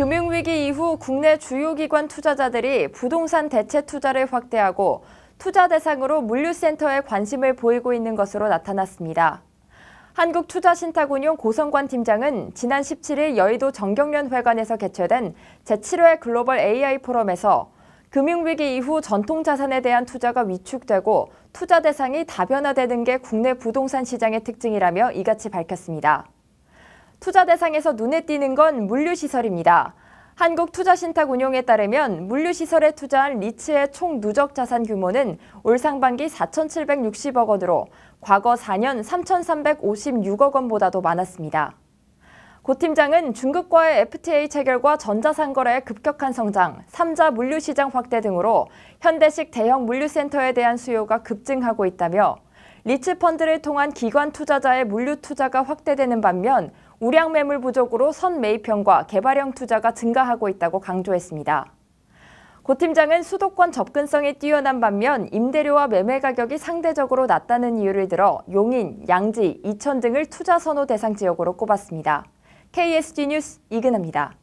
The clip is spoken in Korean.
금융위기 이후 국내 주요 기관 투자자들이 부동산 대체 투자를 확대하고 투자 대상으로 물류센터에 관심을 보이고 있는 것으로 나타났습니다. 한국투자신탁운용 고성관 팀장은 지난 17일 여의도 정경련 회관에서 개최된 제7회 글로벌 AI 포럼에서 금융위기 이후 전통 자산에 대한 투자가 위축되고 투자 대상이 다변화되는 게 국내 부동산 시장의 특징이라며 이같이 밝혔습니다. 투자 대상에서 눈에 띄는 건 물류시설입니다. 한국투자신탁운용에 따르면 물류시설에 투자한 리츠의 총 누적 자산 규모는 올 상반기 4,760억 원으로 과거 4년 3,356억 원보다도 많았습니다. 고 팀장은 중국과의 FTA 체결과 전자상거래의 급격한 성장, 3자 물류시장 확대 등으로 현대식 대형 물류센터에 대한 수요가 급증하고 있다며 리츠 펀드를 통한 기관 투자자의 물류 투자가 확대되는 반면 우량 매물 부족으로 선 매입형과 개발형 투자가 증가하고 있다고 강조했습니다. 고 팀장은 수도권 접근성이 뛰어난 반면 임대료와 매매 가격이 상대적으로 낮다는 이유를 들어 용인, 양지, 이천 등을 투자 선호 대상 지역으로 꼽았습니다. KSG 뉴스 이근아니다